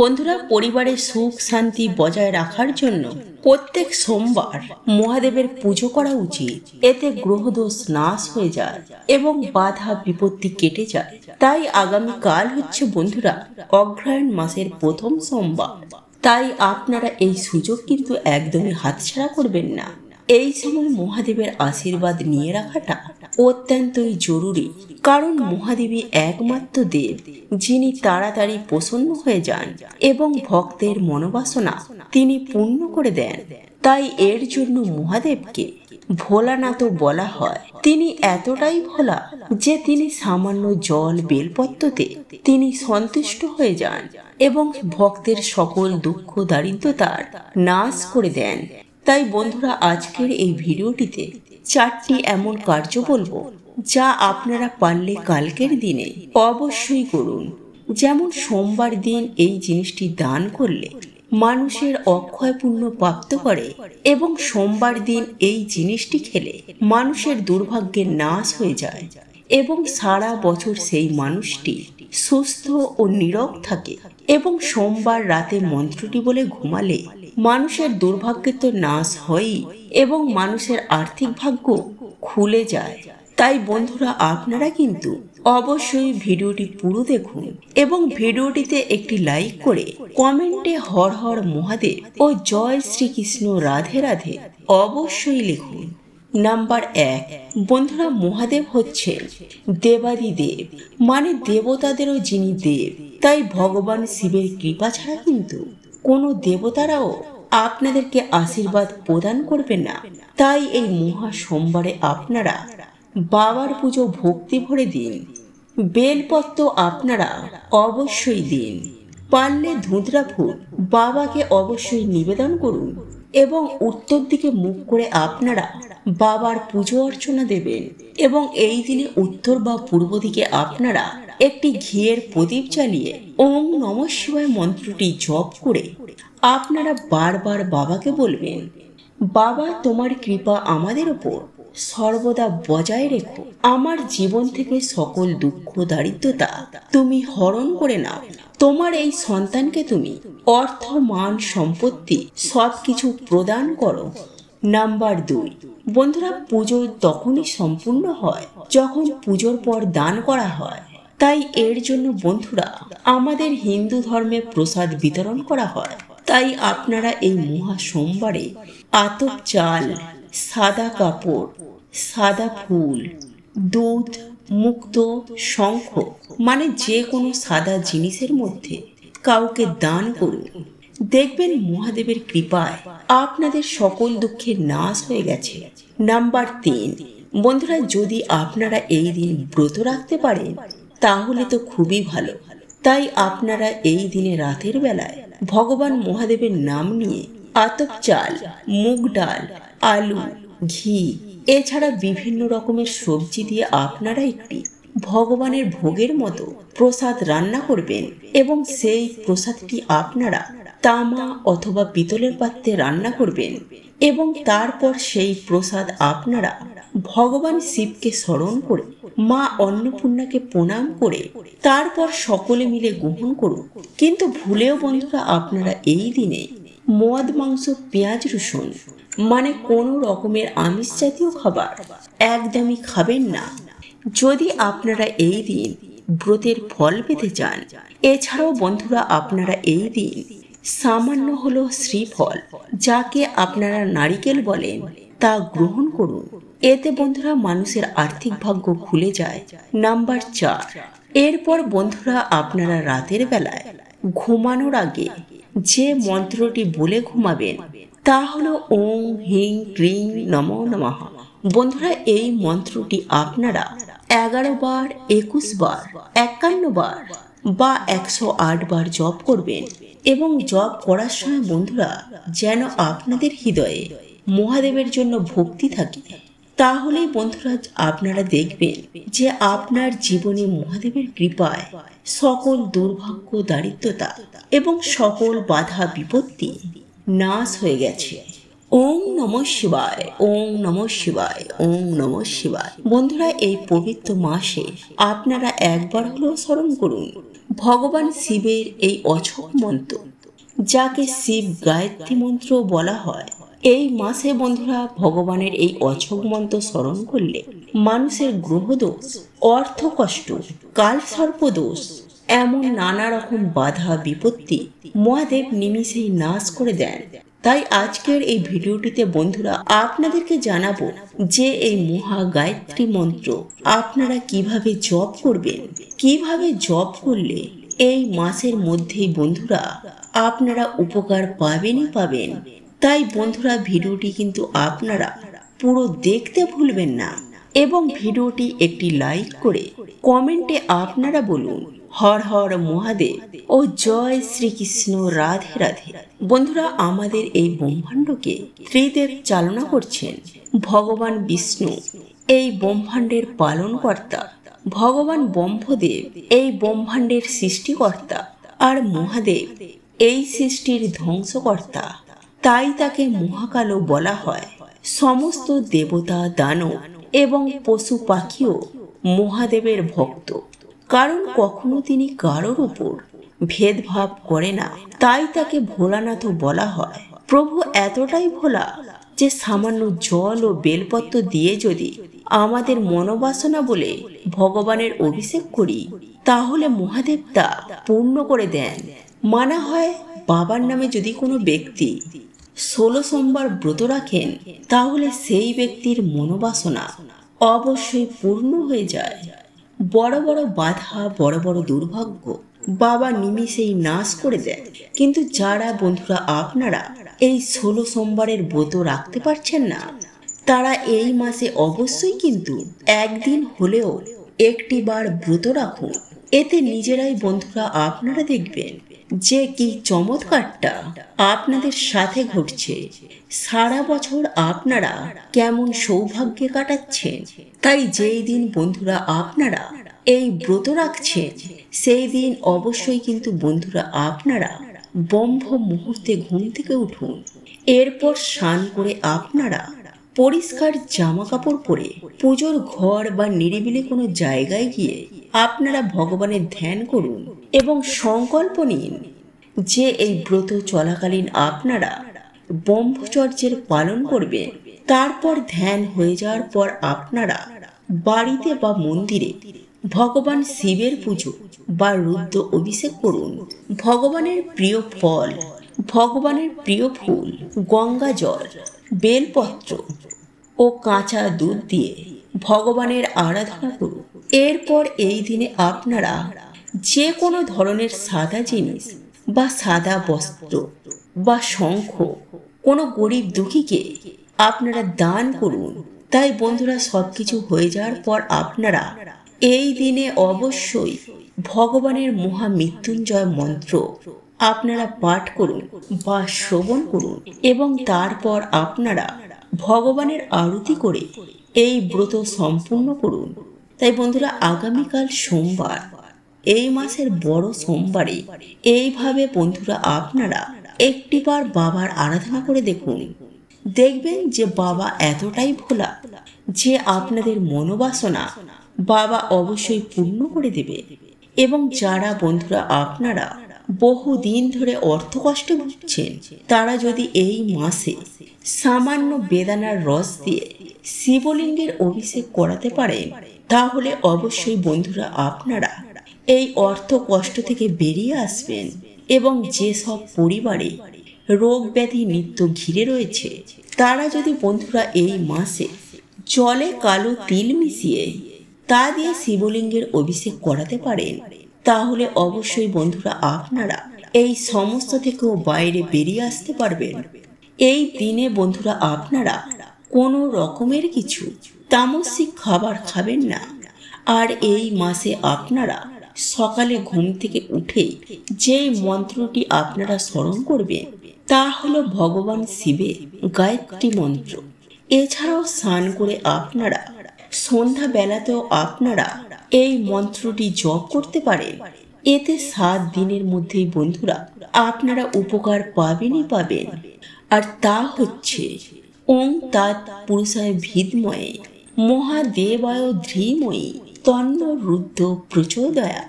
বন্ধুরা পরিবারের সুখ শান্তি বজায় রাখার জন্য প্রত্যেক সোমবার মহাদেবের পুজো করা উচিত এতে গ্রহদোষ নাশ হয়ে যায় এবং বাধা বিপত্তি কেটে যায় তাই আগামী কাল হচ্ছে বন্ধুরা অগ্রহায়ণ মাসের প্রথম সোমবার তাই আপনারা এই সুযোগ কিন্তু একদমই হাতছাড়া করবেন না এই সময় মহাদেবের আশীর্বাদ নিয়ে রাখাটা অত্যন্তই জরুরি কারণ মহাদেবী একমাত্র দেব যিনি তাড়াতাড়ি প্রসন্ন হয়ে যান এবং ভক্তের মনোবাসনা তিনি পূর্ণ করে দেন তাই এর জন্য মহাদেবকে তো বলা হয় তিনি এতটাই ভোলা যে তিনি সামান্য জল বেলপত্রতে তিনি সন্তুষ্ট হয়ে যান এবং ভক্তের সকল দুঃখ দারিদ্রতার নাশ করে দেন তাই বন্ধুরা আজকের এই ভিডিওটিতে চারটি এমন কার্য বলবো যা আপনারা পারলে কালকের দিনে অবশ্যই করুন যেমন সোমবার দিন এই জিনিসটি দান করলে মানুষের অক্ষয় পূর্ণ প্রাপ্ত করে এবং সোমবার দিন এই জিনিসটি খেলে মানুষের দুর্ভাগ্যের নাশ হয়ে যায় এবং সারা বছর সেই মানুষটি সুস্থ ও নীরব থাকে এবং সোমবার রাতে মন্ত্রটি বলে ঘুমালে মানুষের দুর্ভাগ্যের তো নাশ হয়ই এবং মানুষের আর্থিক ভাগ্য খুলে যায় তাই বন্ধুরা আপনারা কিন্তু অবশ্যই ভিডিওটি পুরো দেখুন এবং ভিডিওটিতে একটি লাইক করে কমেন্টে হর হর মহাদেব ও জয় শ্রীকৃষ্ণ রাধে রাধে অবশ্যই লিখুন নাম্বার এক বন্ধুরা মহাদেব হচ্ছেন দেব মানে দেবতাদেরও যিনি দেব তাই ভগবান শিবের কৃপা ছাড়া কিন্তু কোনো দেবতারাও আপনাদেরকে আশীর্বাদ প্রদান করবে না তাই এই মহা সোমবারে আপনারা বাবার পুজো ভক্তি ভরে দিন বেলপত্র আপনারা অবশ্যই দিন পারলে ধুঁতরা ফুল বাবাকে অবশ্যই নিবেদন করুন এবং উত্তর দিকে মুখ করে আপনারা বাবার পুজো অর্চনা দেবেন এবং এই দিনে উত্তর বা পূর্ব দিকে আপনারা একটি ঘিয়ের প্রদীপ জ্বালিয়ে ওম নম শিবায় মন্ত্রটি জপ করে আপনারা বারবার বাবাকে বলবেন বাবা তোমার কৃপা আমাদের ওপর সর্বদা বজায় রেখো আমার জীবন থেকে সকল দুঃখ দারিদ্রতা তুমি হরণ করে নাও তোমার এই সন্তানকে তুমি অর্থ মান সম্পত্তি সব কিছু প্রদান করো নাম্বার দুই বন্ধুরা পুজো তখনই সম্পূর্ণ হয় যখন পুজোর পর দান করা হয় তাই এর জন্য বন্ধুরা আমাদের হিন্দু ধর্মে প্রসাদ বিতরণ করা হয় তাই আপনারা এই মহা সোমবারে আতপ চাল সাদা কাপড় সাদা ফুল দুধ মুক্ত শঙ্খ মানে যে কোনো সাদা জিনিসের মধ্যে কাউকে দান করুন দেখবেন মহাদেবের কৃপায় আপনাদের সকল দুঃখের নাশ হয়ে গেছে নাম্বার তিন বন্ধুরা যদি আপনারা এই দিন ব্রত রাখতে পারেন তাহলে তো খুবই ভালো তাই আপনারা এই দিনে রাতের বেলায় ভগবান মহাদেবের নাম নিয়ে আতপ চাল মুগ ডাল আলু ঘি এছাড়া বিভিন্ন রকমের সবজি দিয়ে আপনারা একটি ভগবানের ভোগের মতো প্রসাদ রান্না করবেন এবং সেই প্রসাদটি আপনারা তামা অথবা পিতলের পাত্রে রান্না করবেন এবং তারপর সেই প্রসাদ আপনারা ভগবান শিবকে স্মরণ করে মা অন্নপূর্ণাকে প্রণাম করে তারপর সকলে মিলে গ্রহণ করুন কিন্তু ভুলেও বন্ধুরা আপনারা এই দিনে মদ মাংস পেঁয়াজ রসুন মানে কোনো রকমের আমিষ জাতীয় খাবার একদমই খাবেন না যদি আপনারা এই দিন ব্রতের ফল পেতে চান এছাড়াও বন্ধুরা আপনারা এই দিন সামান্য হল শ্রীফল যাকে আপনারা নারিকেল বলেন তা গ্রহণ করুন এতে বন্ধুরা মানুষের আর্থিক ভাগ্য খুলে যায় নাম্বার চার এরপর বন্ধুরা আপনারা রাতের বেলায় ঘুমানোর আগে যে মন্ত্রটি বলে ঘুমাবেন তা হল ওং হিং ক্রিং নম নমঃ বন্ধুরা এই মন্ত্রটি আপনারা এগারো বার একুশ বার একান্ন বার বা একশো আট বার জপ করবেন এবং জপ করার সময় বন্ধুরা যেন আপনাদের হৃদয়ে মহাদেবের জন্য ভক্তি থাকে তাহলে বন্ধুরা আপনারা দেখবেন যে আপনার জীবনে মহাদেবের কৃপায় সকল দুর্ভাগ্য দারিদ্রতা এবং সকল বাধা বিপত্তি নাশ হয়ে গেছে ওম নম শিবায় ওম নম শিবায় ওম নম শিবায় বন্ধুরা এই পবিত্র মাসে আপনারা একবার হলেও স্মরণ করুন ভগবান শিবের এই অছক মন্ত্র যাকে শিব গায়ত্রী মন্ত্র বলা হয় এই মাসে বন্ধুরা ভগবানের এই অছগ মন্ত্র স্মরণ করলে মানুষের গ্রহদোষ অর্থ কষ্ট কাল সর্পদোষ এমন নানা রকম বাধা বিপত্তি মহাদেব নিমিষেই নাশ করে দেন তাই আজকের এই ভিডিওটিতে বন্ধুরা আপনাদেরকে জানাবো যে এই মহা গায়ত্রী মন্ত্র আপনারা কিভাবে জপ করবেন কিভাবে জপ করলে এই মাসের মধ্যেই বন্ধুরা আপনারা উপকার পাবেনই পাবেন তাই বন্ধুরা ভিডিওটি কিন্তু আপনারা পুরো দেখতে ভুলবেন না এবং ভিডিওটি একটি লাইক করে কমেন্টে আপনারা বলুন হর হর মহাদেব ও জয় শ্রীকৃষ্ণ রাধে রাধে বন্ধুরা আমাদের এই ব্রহ্মাণ্ডকে ত্রিদেব চালনা করছেন ভগবান বিষ্ণু এই ব্রহ্মাণ্ডের পালনকর্তা ভগবান ব্রহ্মদেব এই ব্রহ্মাণ্ডের সৃষ্টিকর্তা আর মহাদেব এই সৃষ্টির ধ্বংসকর্তা তাই তাকে মহাকালও বলা হয় সমস্ত দেবতা দানব এবং পশু পাখিও মহাদেবের ভক্ত কারণ কখনো তিনি কারোর উপর ভেদভাব করে না তাই তাকে ভোলানাথ বলা হয় প্রভু এতটাই ভোলা যে সামান্য জল ও বেলপত্র দিয়ে যদি আমাদের মনোবাসনা বলে ভগবানের অভিষেক করি তাহলে মহাদেব তা পূর্ণ করে দেন মানা হয় বাবার নামে যদি কোনো ব্যক্তি ষোলো সোমবার ব্রত রাখেন তাহলে সেই ব্যক্তির মনোবাসনা অবশ্যই পূর্ণ হয়ে যায় বড় বড় বাধা বড় বড় দুর্ভাগ্য বাবা নিমিষেই নাশ করে দেয় কিন্তু যারা বন্ধুরা আপনারা এই ষোলো সোমবারের ব্রত রাখতে পারছেন না তারা এই মাসে অবশ্যই কিন্তু একদিন হলেও একটি বার ব্রত রাখুন এতে নিজেরাই বন্ধুরা আপনারা দেখবেন যে কি চমৎকারটা আপনাদের সাথে ঘটছে সারা বছর আপনারা কেমন সৌভাগ্যে কাটাচ্ছেন তাই যেই দিন বন্ধুরা আপনারা এই ব্রত রাখছেন সেই দিন অবশ্যই কিন্তু বন্ধুরা আপনারা বম্ভ মুহূর্তে ঘুম থেকে উঠুন এরপর স্নান করে আপনারা পরিষ্কার জামা কাপড় পরে পুজোর ঘর বা নিরিবিলি কোনো জায়গায় গিয়ে আপনারা ভগবানের ধ্যান করুন এবং সংকল্প নিন যে এই ব্রত চলাকালীন আপনারা ব্রহ্মচর্যের পালন করবেন তারপর ধ্যান হয়ে যাওয়ার পর আপনারা বাড়িতে বা মন্দিরে ভগবান শিবের পুজো বা রুদ্র অভিষেক করুন ভগবানের প্রিয় ফল ভগবানের প্রিয় ফুল গঙ্গা জল বেলপত্র ও কাঁচা দুধ দিয়ে ভগবানের আরাধনা করুন এরপর এই দিনে আপনারা যে কোনো ধরনের সাদা জিনিস বা সাদা বস্ত্র বা শঙ্খ কোনো গরিব দুঃখীকে আপনারা দান করুন তাই বন্ধুরা সব কিছু হয়ে যাওয়ার পর আপনারা এই দিনে অবশ্যই ভগবানের মহা মৃত্যুঞ্জয় মন্ত্র আপনারা পাঠ করুন বা শ্রবণ করুন এবং তারপর আপনারা ভগবানের আরতি করে এই ব্রত সম্পূর্ণ করুন তাই বন্ধুরা আগামীকাল সোমবার এই মাসের বড় সোমবারে এইভাবে বন্ধুরা আপনারা একটিবার বাবার আরাধনা করে দেখুন দেখবেন যে বাবা এতটাই ভোলা যে আপনাদের মনোবাসনা বাবা অবশ্যই পূর্ণ করে দেবে এবং যারা বন্ধুরা আপনারা বহুদিন ধরে অর্থ কষ্ট ভুগছেন তারা যদি এই মাসে সামান্য বেদানার রস দিয়ে শিবলিঙ্গের অভিষেক করাতে পারেন তাহলে অবশ্যই বন্ধুরা আপনারা এই অর্থ কষ্ট থেকে বেরিয়ে আসবেন এবং যে সব পরিবারে রোগ ব্যাধি নিত্য ঘিরে রয়েছে তারা যদি বন্ধুরা এই মাসে জলে কালো তিল মিশিয়ে তা দিয়ে শিবলিঙ্গের অভিষেক করাতে পারেন তাহলে অবশ্যই বন্ধুরা আপনারা এই সমস্ত থেকেও বাইরে বেরিয়ে আসতে পারবেন এই দিনে বন্ধুরা আপনারা কোনো রকমের কিছু তামসিক খাবার খাবেন না আর এই মাসে আপনারা সকালে ঘুম থেকে উঠে যে মন্ত্রটি আপনারা স্মরণ করবে তা হলো ভগবান শিবের গায়ত্রী মন্ত্র এছাড়াও স্নান করে আপনারা সন্ধ্যা বেলাতেও আপনারা এই মন্ত্রটি জপ করতে পারেন এতে সাত দিনের মধ্যেই বন্ধুরা আপনারা উপকার পাবেনই পাবেন আর তা হচ্ছে ওং তাৎ পুরুষায় ভিদময়ে মহাদেবায় ধ্রিময়ী তন্ন রুদ্ধ প্রচোদয়া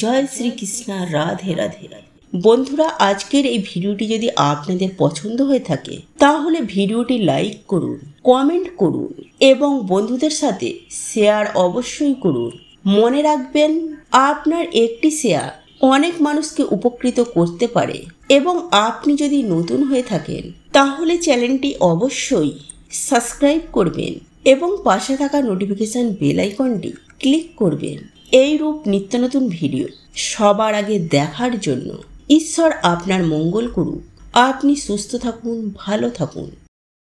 জয় শ্রীকৃষ্ণ রাধে রাধে বন্ধুরা আজকের এই ভিডিওটি যদি আপনাদের পছন্দ হয়ে থাকে তাহলে ভিডিওটি লাইক করুন কমেন্ট করুন এবং বন্ধুদের সাথে শেয়ার অবশ্যই করুন মনে রাখবেন আপনার একটি শেয়ার অনেক মানুষকে উপকৃত করতে পারে এবং আপনি যদি নতুন হয়ে থাকেন তাহলে চ্যানেলটি অবশ্যই সাবস্ক্রাইব করবেন এবং পাশে থাকা নোটিফিকেশান বেল আইকনটি ক্লিক করবেন এই রূপ নিত্য নতুন ভিডিও সবার আগে দেখার জন্য ঈশ্বর আপনার মঙ্গল করুক আপনি সুস্থ থাকুন ভালো থাকুন